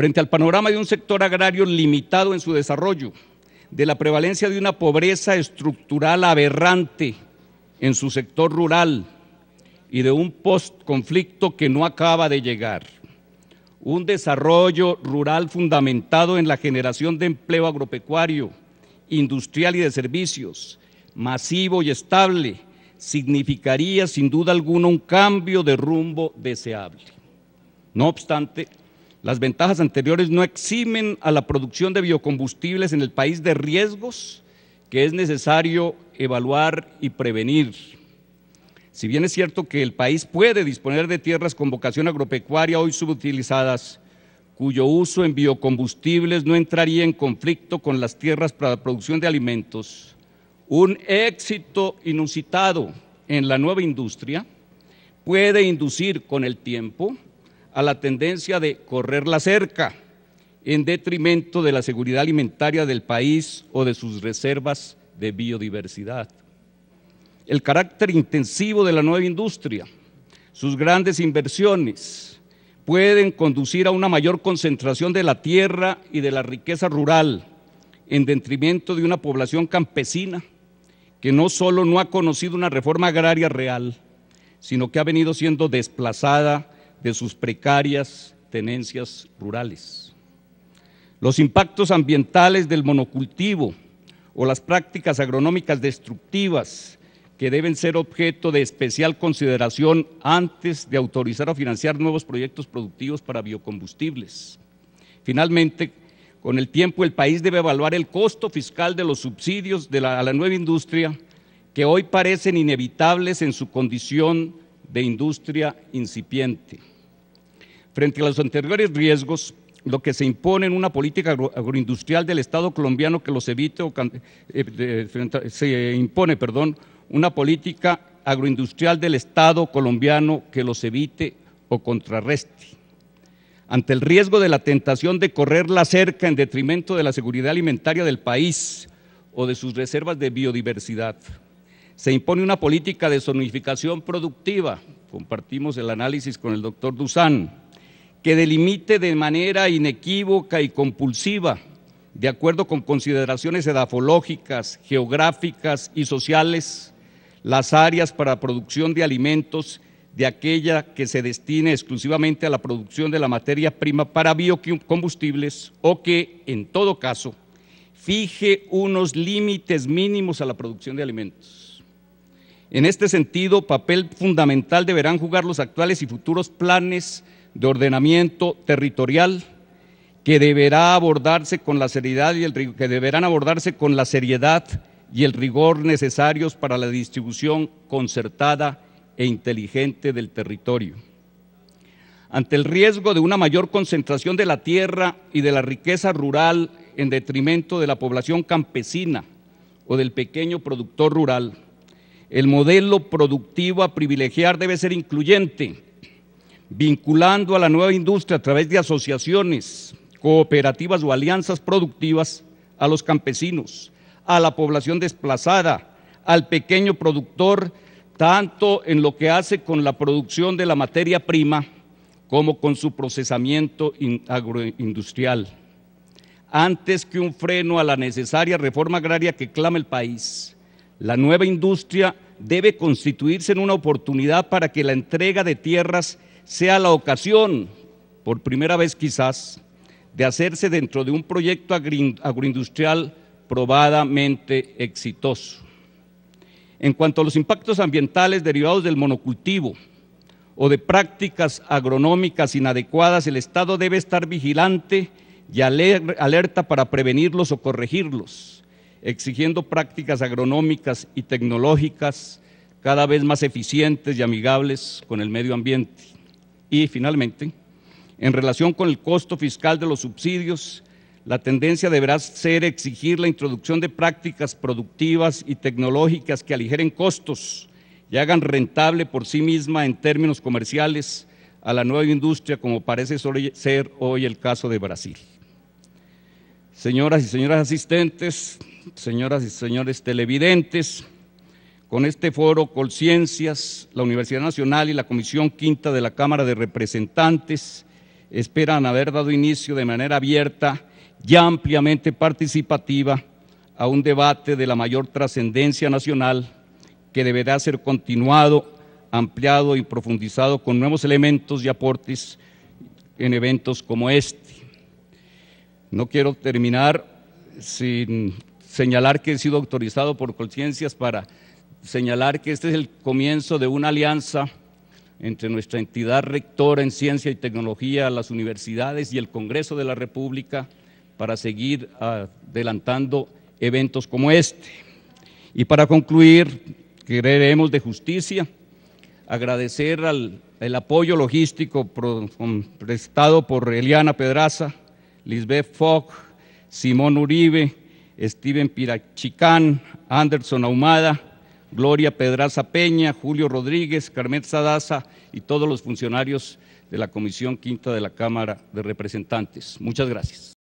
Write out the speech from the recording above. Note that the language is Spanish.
Frente al panorama de un sector agrario limitado en su desarrollo, de la prevalencia de una pobreza estructural aberrante en su sector rural y de un post-conflicto que no acaba de llegar. Un desarrollo rural fundamentado en la generación de empleo agropecuario, industrial y de servicios, masivo y estable, significaría sin duda alguna un cambio de rumbo deseable. No obstante, las ventajas anteriores no eximen a la producción de biocombustibles en el país de riesgos que es necesario evaluar y prevenir. Si bien es cierto que el país puede disponer de tierras con vocación agropecuaria hoy subutilizadas, cuyo uso en biocombustibles no entraría en conflicto con las tierras para la producción de alimentos, un éxito inusitado en la nueva industria puede inducir con el tiempo a la tendencia de correr la cerca en detrimento de la seguridad alimentaria del país o de sus reservas de biodiversidad. El carácter intensivo de la nueva industria, sus grandes inversiones, pueden conducir a una mayor concentración de la tierra y de la riqueza rural, en detrimento de una población campesina que no solo no ha conocido una reforma agraria real, sino que ha venido siendo desplazada de sus precarias tenencias rurales. Los impactos ambientales del monocultivo o las prácticas agronómicas destructivas que deben ser objeto de especial consideración antes de autorizar o financiar nuevos proyectos productivos para biocombustibles. Finalmente, con el tiempo el país debe evaluar el costo fiscal de los subsidios a la nueva industria que hoy parecen inevitables en su condición de industria incipiente. Frente a los anteriores riesgos, lo que se impone en una política agroindustrial del Estado colombiano que los evite o eh, eh, se impone, perdón, una política agroindustrial del Estado colombiano que los evite o contrarreste. Ante el riesgo de la tentación de correr la cerca en detrimento de la seguridad alimentaria del país o de sus reservas de biodiversidad, se impone una política de zonificación productiva. Compartimos el análisis con el doctor Dusan que delimite de manera inequívoca y compulsiva, de acuerdo con consideraciones edafológicas, geográficas y sociales, las áreas para producción de alimentos de aquella que se destine exclusivamente a la producción de la materia prima para biocombustibles o que, en todo caso, fije unos límites mínimos a la producción de alimentos. En este sentido, papel fundamental deberán jugar los actuales y futuros planes de ordenamiento territorial que deberá abordarse con la seriedad y el que deberán abordarse con la seriedad y el rigor necesarios para la distribución concertada e inteligente del territorio. Ante el riesgo de una mayor concentración de la tierra y de la riqueza rural en detrimento de la población campesina o del pequeño productor rural, el modelo productivo a privilegiar debe ser incluyente vinculando a la nueva industria a través de asociaciones, cooperativas o alianzas productivas a los campesinos, a la población desplazada, al pequeño productor, tanto en lo que hace con la producción de la materia prima como con su procesamiento agroindustrial. Antes que un freno a la necesaria reforma agraria que clama el país, la nueva industria debe constituirse en una oportunidad para que la entrega de tierras sea la ocasión, por primera vez quizás, de hacerse dentro de un proyecto agroindustrial probadamente exitoso. En cuanto a los impactos ambientales derivados del monocultivo o de prácticas agronómicas inadecuadas, el Estado debe estar vigilante y alerta para prevenirlos o corregirlos, exigiendo prácticas agronómicas y tecnológicas cada vez más eficientes y amigables con el medio ambiente. Y finalmente, en relación con el costo fiscal de los subsidios, la tendencia deberá ser exigir la introducción de prácticas productivas y tecnológicas que aligeren costos y hagan rentable por sí misma en términos comerciales a la nueva industria, como parece ser hoy el caso de Brasil. Señoras y señores asistentes, señoras y señores televidentes, con este foro Colciencias, la Universidad Nacional y la Comisión Quinta de la Cámara de Representantes esperan haber dado inicio de manera abierta y ampliamente participativa a un debate de la mayor trascendencia nacional que deberá ser continuado, ampliado y profundizado con nuevos elementos y aportes en eventos como este. No quiero terminar sin señalar que he sido autorizado por Colciencias para señalar que este es el comienzo de una alianza entre nuestra entidad rectora en ciencia y tecnología, las universidades y el Congreso de la República para seguir adelantando eventos como este. Y para concluir, queremos de justicia agradecer al, el apoyo logístico prestado por Eliana Pedraza, Lisbeth Fogg, Simón Uribe, Steven Pirachican, Anderson Ahumada, Gloria Pedraza Peña, Julio Rodríguez, Carmen Sadaza y todos los funcionarios de la Comisión Quinta de la Cámara de Representantes. Muchas gracias.